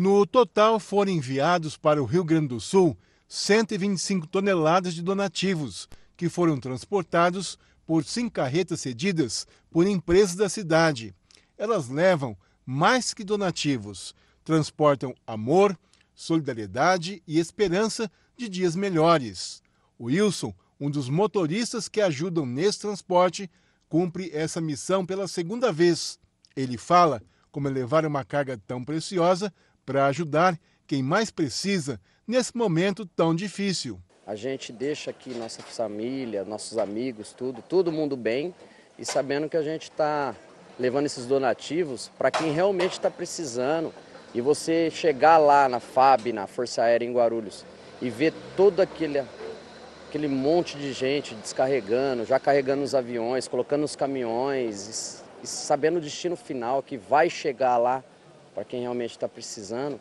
No total, foram enviados para o Rio Grande do Sul 125 toneladas de donativos, que foram transportados por cinco carretas cedidas por empresas da cidade. Elas levam mais que donativos, transportam amor, solidariedade e esperança de dias melhores. O Wilson, um dos motoristas que ajudam nesse transporte, cumpre essa missão pela segunda vez. Ele fala como levar uma carga tão preciosa para ajudar quem mais precisa nesse momento tão difícil. A gente deixa aqui nossa família, nossos amigos, tudo, todo mundo bem e sabendo que a gente está levando esses donativos para quem realmente está precisando. E você chegar lá na FAB, na Força Aérea em Guarulhos, e ver todo aquele, aquele monte de gente descarregando, já carregando os aviões, colocando os caminhões, e, e sabendo o destino final que vai chegar lá para quem realmente está precisando,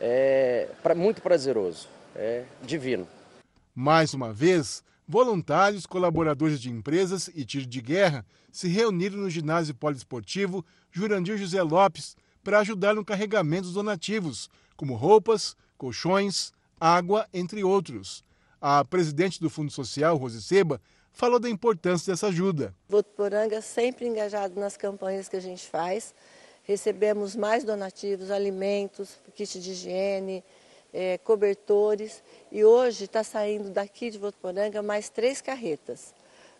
é muito prazeroso, é divino. Mais uma vez, voluntários, colaboradores de empresas e tiro de guerra se reuniram no ginásio poliesportivo Jurandir José Lopes para ajudar no carregamento dos donativos, como roupas, colchões, água, entre outros. A presidente do Fundo Social, Rose Seba, falou da importância dessa ajuda. Votuporanga sempre engajado nas campanhas que a gente faz recebemos mais donativos, alimentos, kit de higiene, é, cobertores. E hoje está saindo daqui de Votuporanga mais três carretas.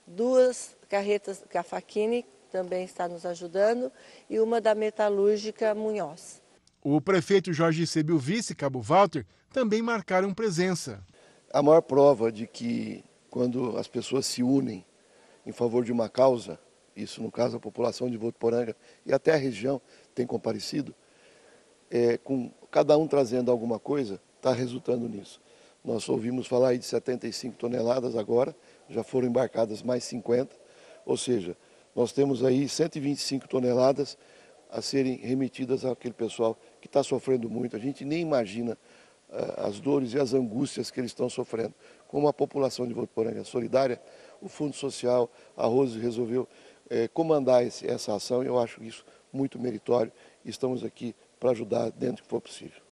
Duas carretas que a Faquini também está nos ajudando e uma da metalúrgica Munhoz. O prefeito Jorge Sebio Vice Cabo Walter também marcaram presença. A maior prova de que quando as pessoas se unem em favor de uma causa, isso no caso a população de Votuporanga e até a região tem comparecido, é, com cada um trazendo alguma coisa, está resultando nisso. Nós ouvimos falar aí de 75 toneladas agora, já foram embarcadas mais 50, ou seja, nós temos aí 125 toneladas a serem remetidas àquele pessoal que está sofrendo muito. A gente nem imagina uh, as dores e as angústias que eles estão sofrendo. Como a população de Votuporanga é solidária, o Fundo Social, a Rose resolveu é, comandar esse, essa ação. Eu acho isso muito meritório. Estamos aqui para ajudar dentro do que for possível.